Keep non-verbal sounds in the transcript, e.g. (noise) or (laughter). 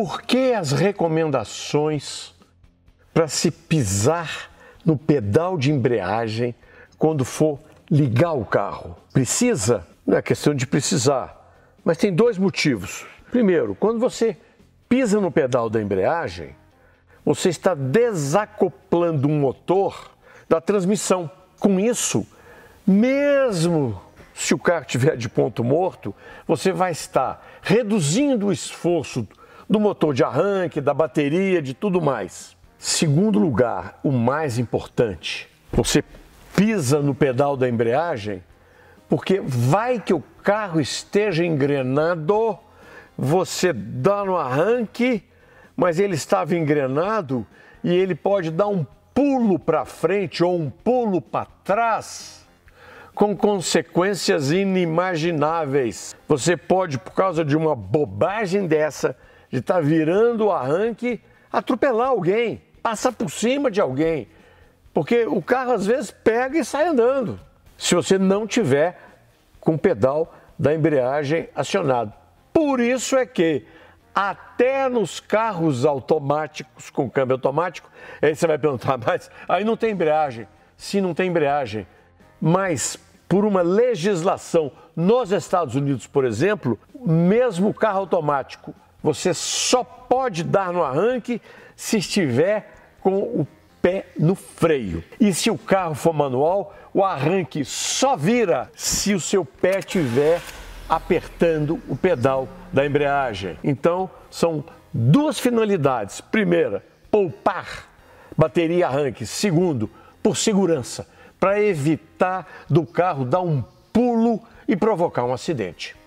Por que as recomendações para se pisar no pedal de embreagem quando for ligar o carro? Precisa? Não é questão de precisar, mas tem dois motivos. Primeiro, quando você pisa no pedal da embreagem, você está desacoplando o motor da transmissão. Com isso, mesmo se o carro estiver de ponto morto, você vai estar reduzindo o esforço do motor de arranque, da bateria, de tudo mais. Segundo lugar, o mais importante, você pisa no pedal da embreagem, porque vai que o carro esteja engrenado, você dá no arranque, mas ele estava engrenado e ele pode dar um pulo para frente ou um pulo para trás com consequências inimagináveis. Você pode, por causa de uma bobagem dessa, de estar tá virando o arranque, atropelar alguém, passar por cima de alguém. Porque o carro às vezes pega e sai andando, se você não tiver com o pedal da embreagem acionado. Por isso é que até nos carros automáticos com câmbio automático, aí você vai perguntar, (laughs) mas aí não tem embreagem. Sim, não tem embreagem. Mas por uma legislação nos Estados Unidos, por exemplo, mesmo carro automático você só pode dar no arranque se estiver com o pé no freio. E se o carro for manual, o arranque só vira se o seu pé estiver apertando o pedal da embreagem. Então, são duas finalidades. Primeira, poupar bateria e arranque. Segundo, por segurança, para evitar do carro dar um pulo e provocar um acidente.